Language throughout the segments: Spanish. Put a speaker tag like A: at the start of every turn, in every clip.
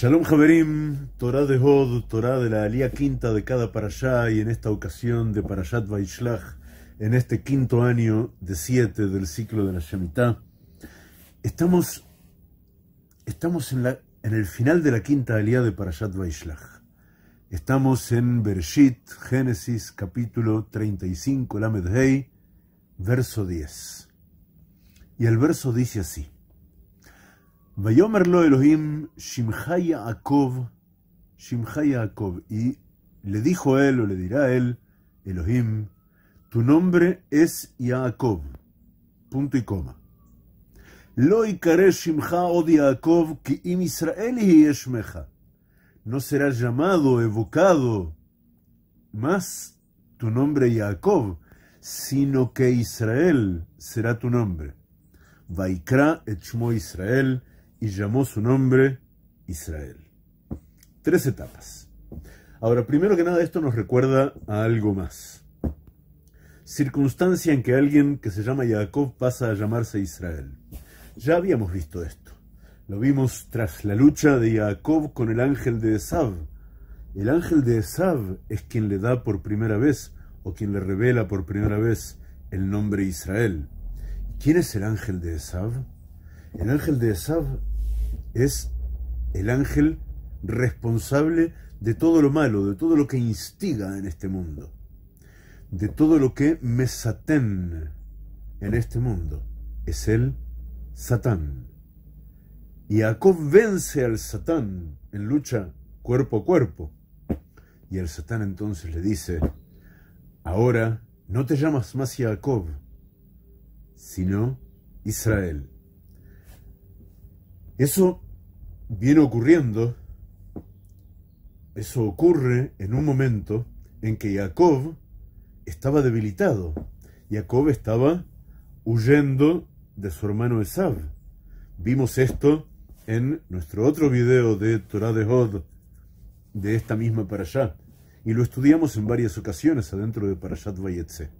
A: Shalom Javerim, Torah de Hod, Torah de la Alía Quinta de cada Parashá y en esta ocasión de Parashat Vaishlach, en este quinto año de siete del ciclo de la Shemitah. Estamos, estamos en, la, en el final de la quinta Alía de Parashat Vaishlach. Estamos en Bereshit, Génesis, capítulo 35, Lamed Hei, verso 10. Y el verso dice así. Vayomer Elohim, Shimcha Yaakov, Shimcha Yaakov. Y le dijo él, o le dirá él, Elohim, tu nombre es Yaakov. Punto y coma. Lo Shimcha od Yaakov, ki im Israel Yeshmecha. No será llamado, evocado más tu nombre Yaakov, sino que Israel será tu nombre. Vaikra et Shmo Israel, y llamó su nombre Israel. Tres etapas. Ahora, primero que nada, esto nos recuerda a algo más. Circunstancia en que alguien que se llama Jacob pasa a llamarse Israel. Ya habíamos visto esto. Lo vimos tras la lucha de Jacob con el ángel de esav El ángel de esav es quien le da por primera vez o quien le revela por primera vez el nombre Israel. ¿Quién es el ángel de esav El ángel de esav es el ángel responsable de todo lo malo, de todo lo que instiga en este mundo, de todo lo que me satén en este mundo. Es el Satán. Y Jacob vence al Satán en lucha cuerpo a cuerpo. Y el Satán entonces le dice, ahora no te llamas más Jacob, sino Israel. Eso viene ocurriendo, eso ocurre en un momento en que Jacob estaba debilitado. Jacob estaba huyendo de su hermano Esab. Vimos esto en nuestro otro video de Torah de Hod, de esta misma para allá, y lo estudiamos en varias ocasiones adentro de Parashat Vayetze.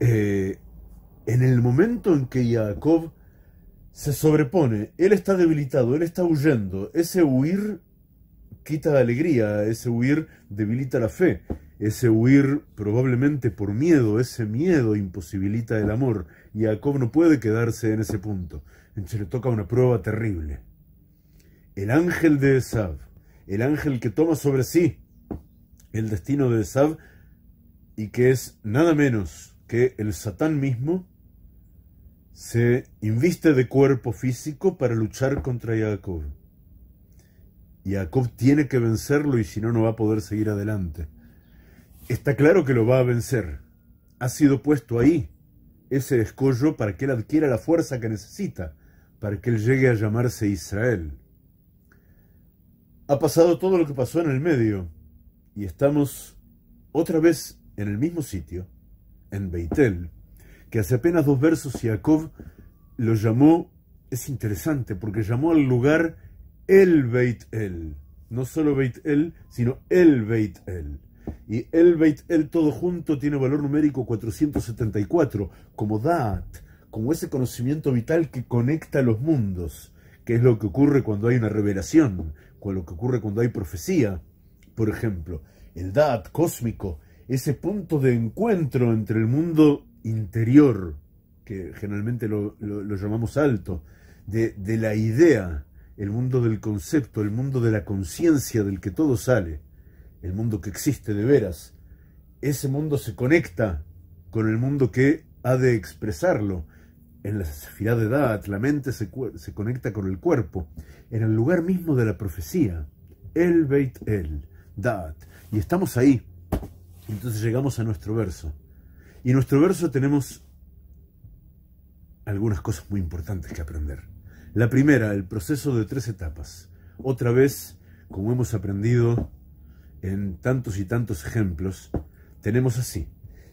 A: Eh, en el momento en que Jacob se sobrepone, él está debilitado, él está huyendo. Ese huir quita la alegría, ese huir debilita la fe, ese huir probablemente por miedo, ese miedo imposibilita el amor. Y Jacob no puede quedarse en ese punto. Se le toca una prueba terrible. El ángel de Esav, el ángel que toma sobre sí el destino de Esav y que es nada menos que el Satán mismo, se inviste de cuerpo físico para luchar contra Jacob. Y Jacob tiene que vencerlo y si no, no va a poder seguir adelante. Está claro que lo va a vencer. Ha sido puesto ahí ese escollo para que él adquiera la fuerza que necesita, para que él llegue a llamarse Israel. Ha pasado todo lo que pasó en el medio y estamos otra vez en el mismo sitio, en Beitel, que hace apenas dos versos Jacob lo llamó, es interesante, porque llamó al lugar el Beit El. No solo Beit El, sino el Beit El. Y el Beit El todo junto tiene valor numérico 474, como Da'at, como ese conocimiento vital que conecta los mundos, que es lo que ocurre cuando hay una revelación, con lo que ocurre cuando hay profecía. Por ejemplo, el Da'at cósmico, ese punto de encuentro entre el mundo interior, que generalmente lo, llamamos alto, de, la idea, el mundo del concepto, el mundo de la conciencia del que todo sale, el mundo que existe de veras, ese mundo se conecta con el mundo que ha de expresarlo. En la sefirá de Da'at, la mente se, se conecta con el cuerpo, en el lugar mismo de la profecía, el Beit El, Da'at, y estamos ahí. Entonces llegamos a nuestro verso. Y en nuestro verso tenemos algunas cosas muy importantes que aprender. La primera, el proceso de tres etapas. Otra vez, como hemos aprendido en tantos y tantos ejemplos, tenemos así.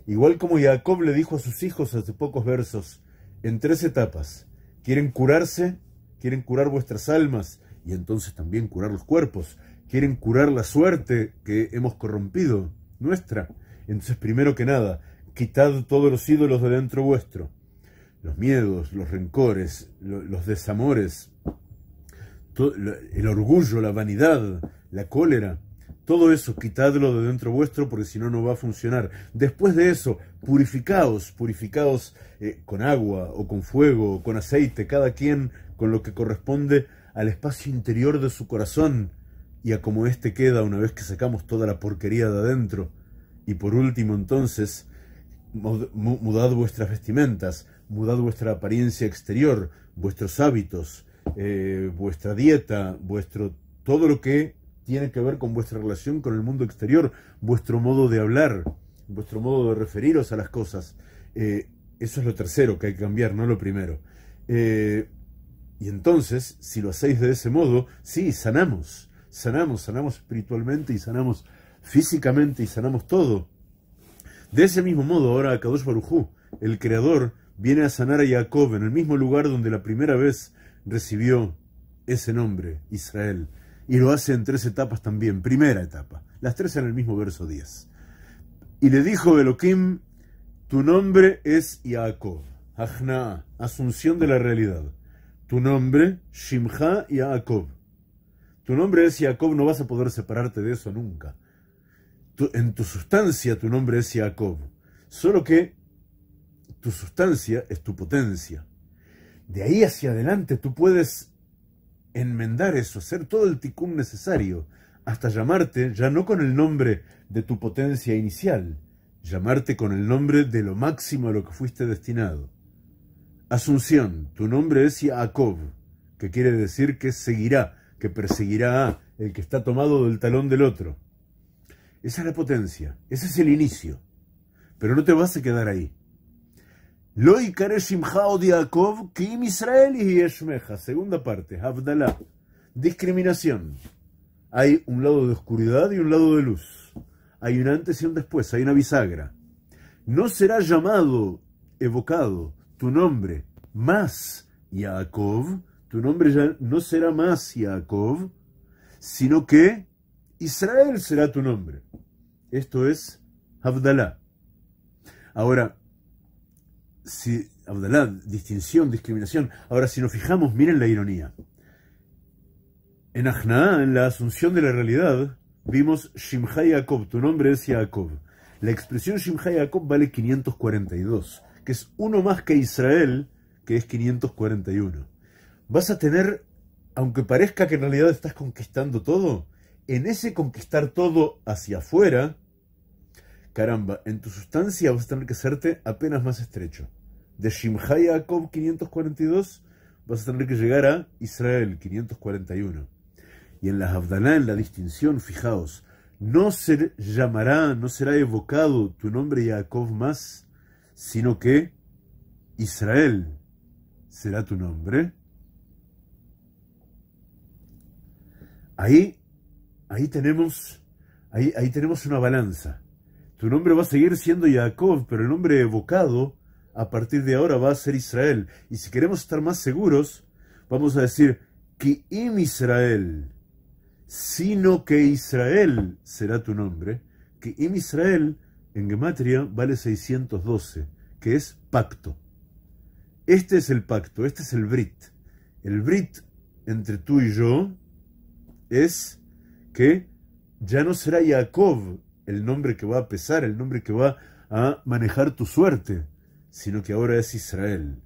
A: Igual como Jacob le dijo a sus hijos hace pocos versos, en tres etapas, quieren curarse, quieren curar vuestras almas y entonces también curar los cuerpos, quieren curar la suerte que hemos corrompido, nuestra. Entonces, primero que nada, Quitad todos los ídolos de dentro vuestro, los miedos, los rencores, los desamores, el orgullo, la vanidad, la cólera. Todo eso, quitadlo de dentro vuestro, porque si no, no va a funcionar. Después de eso, purificaos, purificaos eh, con agua o con fuego o con aceite, cada quien con lo que corresponde al espacio interior de su corazón y a cómo éste queda una vez que sacamos toda la porquería de adentro. Y por último, entonces, mudad vuestras vestimentas, mudad vuestra apariencia exterior, vuestros hábitos, eh, vuestra dieta, vuestro todo lo que tiene que ver con vuestra relación con el mundo exterior, vuestro modo de hablar, vuestro modo de referiros a las cosas. Eh, eso es lo tercero que hay que cambiar, no lo primero. Eh, y entonces, si lo hacéis de ese modo, sí, sanamos, sanamos, sanamos espiritualmente y sanamos físicamente y sanamos todo. De ese mismo modo, ahora Kadosh Barujú, el Creador, viene a sanar a Jacob en el mismo lugar donde la primera vez recibió ese nombre, Israel. Y lo hace en tres etapas también. Primera etapa. Las tres en el mismo verso 10. Y le dijo Elohim, tu nombre es Jacob. Ajna, asunción de la realidad. Tu nombre, Shimha Jacob. Tu nombre es Jacob, no vas a poder separarte de eso nunca en tu sustancia tu nombre es Jacob, solo que tu sustancia es tu potencia. De ahí hacia adelante tú puedes enmendar eso, hacer todo el ticum necesario, hasta llamarte ya no con el nombre de tu potencia inicial, llamarte con el nombre de lo máximo a lo que fuiste destinado. Asunción, tu nombre es Jacob, que quiere decir que seguirá, que perseguirá el que está tomado del talón del otro. Esa es la potencia, ese es el inicio. Pero no te vas a quedar ahí. Lo Yaakov Kim Israel y Yeshmeja. Segunda parte, Abdalá. Discriminación. Hay un lado de oscuridad y un lado de luz. Hay un antes y un después, hay una bisagra. No será llamado, evocado, tu nombre más Yaakov, tu nombre ya no será más Yaakov, sino que Israel será tu nombre. Esto es Abdalá. Ahora, si Abdalá, distinción, discriminación. Ahora, si nos fijamos, miren la ironía. En Ajnaá, en la asunción de la realidad, vimos Shimha Jacob, tu nombre es Jacob. La expresión Shimha Jacob vale 542, que es uno más que Israel, que es 541. Vas a tener, aunque parezca que en realidad estás conquistando todo, en ese conquistar todo hacia afuera, caramba, en tu sustancia vas a tener que hacerte apenas más estrecho. De Shimhai a 542 vas a tener que llegar a Israel 541. Y en la Javdalá, en la distinción, fijaos, no se llamará, no será evocado tu nombre Jacob más, sino que Israel será tu nombre. Ahí ahí tenemos, ahí, ahí tenemos una balanza. Tu nombre va a seguir siendo Jacob, pero el nombre evocado a partir de ahora va a ser Israel. Y si queremos estar más seguros, vamos a decir, que im Israel, sino que Israel será tu nombre. Que im Israel en Gematria vale 612, que es pacto. Este es el pacto, este es el Brit. El Brit entre tú y yo es que ya no será Jacob el nombre que va a pesar, el nombre que va a manejar tu suerte, sino que ahora es Israel.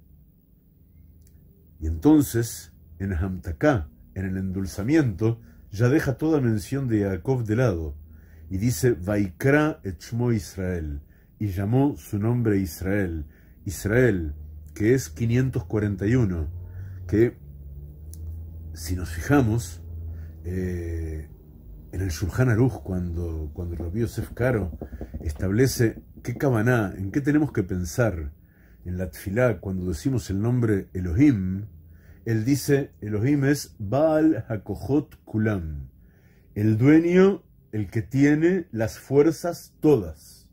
A: Y entonces, en Hamtaká, en el endulzamiento, ya deja toda mención de Jacob de lado y dice, Vaikra et Israel, y llamó su nombre Israel, Israel, que es 541, que si nos fijamos, eh, en el Shulchan Aruch, cuando, cuando Rabbi Yosef Caro establece qué cabaná, en qué tenemos que pensar en la Tfilá cuando decimos el nombre Elohim, él dice: Elohim es Baal Hakojot Kulam, el dueño, el que tiene las fuerzas todas.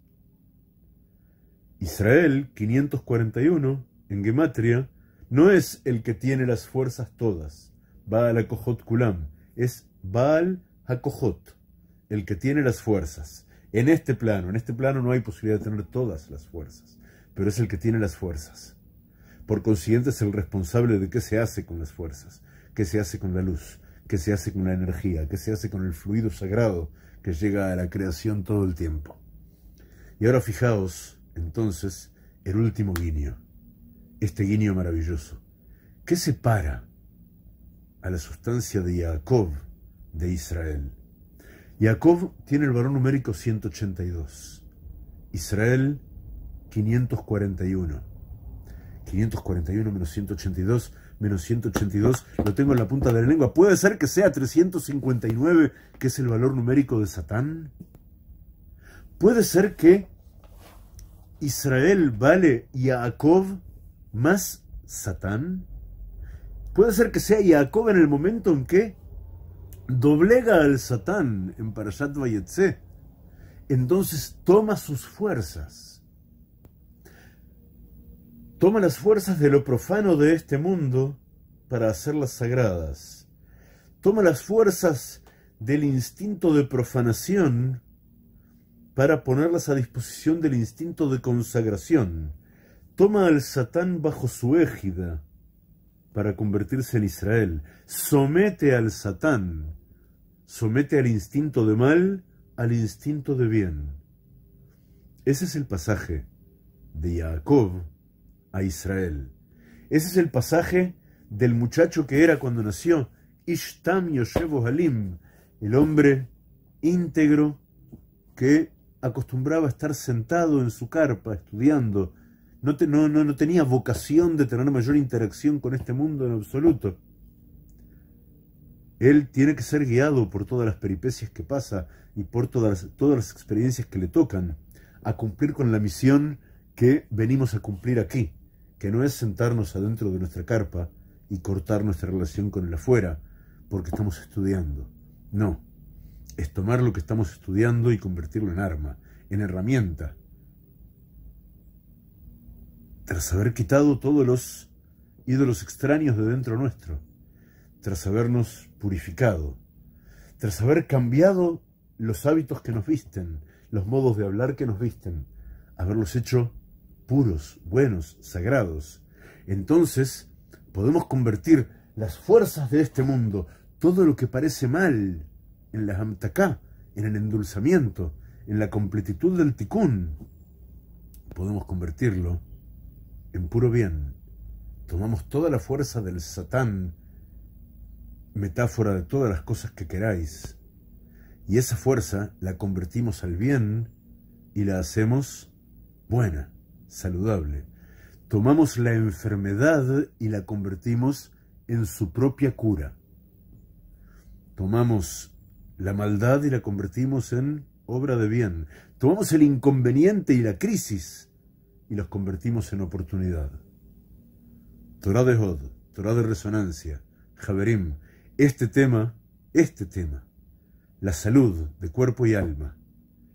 A: Israel 541 en Gematria no es el que tiene las fuerzas todas, Baal Hakojot Kulam, es Baal Acojot, el que tiene las fuerzas. En este plano, en este plano no hay posibilidad de tener todas las fuerzas, pero es el que tiene las fuerzas. Por consiguiente es el responsable de qué se hace con las fuerzas, qué se hace con la luz, qué se hace con la energía, qué se hace con el fluido sagrado que llega a la creación todo el tiempo. Y ahora fijaos, entonces, el último guiño, este guiño maravilloso. ¿Qué separa a la sustancia de Jacob de Israel. Jacob tiene el valor numérico 182, Israel 541. 541 menos 182 menos 182, lo tengo en la punta de la lengua. ¿Puede ser que sea 359, que es el valor numérico de Satán? ¿Puede ser que Israel vale Jacob más Satán? ¿Puede ser que sea Jacob en el momento en que doblega al Satán en Parashat Vayetze, entonces toma sus fuerzas. Toma las fuerzas de lo profano de este mundo para hacerlas sagradas. Toma las fuerzas del instinto de profanación para ponerlas a disposición del instinto de consagración. Toma al Satán bajo su égida para convertirse en Israel. Somete al Satán somete al instinto de mal al instinto de bien. Ese es el pasaje de Jacob a Israel. Ese es el pasaje del muchacho que era cuando nació, Ishtam Yoshevo Halim, el hombre íntegro que acostumbraba a estar sentado en su carpa estudiando. no, no, no tenía vocación de tener mayor interacción con este mundo en absoluto. Él tiene que ser guiado por todas las peripecias que pasa y por todas, todas las experiencias que le tocan a cumplir con la misión que venimos a cumplir aquí, que no es sentarnos adentro de nuestra carpa y cortar nuestra relación con el afuera porque estamos estudiando. No, es tomar lo que estamos estudiando y convertirlo en arma, en herramienta. Tras haber quitado todos los ídolos extraños de dentro nuestro, tras habernos purificado, tras haber cambiado los hábitos que nos visten, los modos de hablar que nos visten, haberlos hecho puros, buenos, sagrados, entonces podemos convertir las fuerzas de este mundo, todo lo que parece mal, en la hamtaká, en el endulzamiento, en la completitud del ticún, podemos convertirlo en puro bien. Tomamos toda la fuerza del satán, metáfora de todas las cosas que queráis, y esa fuerza la convertimos al bien y la hacemos buena, saludable. Tomamos la enfermedad y la convertimos en su propia cura. Tomamos la maldad y la convertimos en obra de bien. Tomamos el inconveniente y la crisis y los convertimos en oportunidad. Torah de Hod, Torah de Resonancia, Javerim, este tema, este tema, la salud de cuerpo y alma,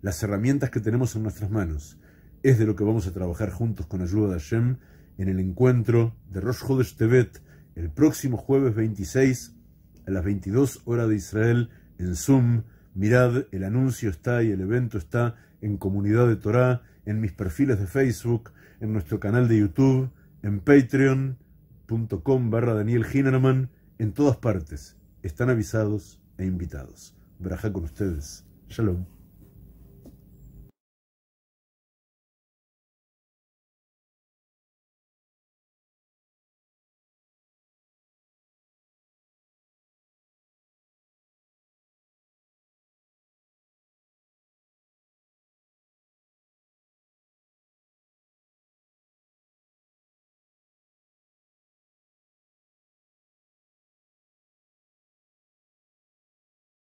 A: las herramientas que tenemos en nuestras manos, es de lo que vamos a trabajar juntos con ayuda de Hashem en el encuentro de Rosh Chodesh Tevet el próximo jueves 26 a las 22 horas de Israel en Zoom. Mirad, el anuncio está y el evento está en Comunidad de Torah, en mis perfiles de Facebook, en nuestro canal de YouTube, en patreon.com barra Daniel en todas partes. Están avisados e invitados. Braja con ustedes. Shalom.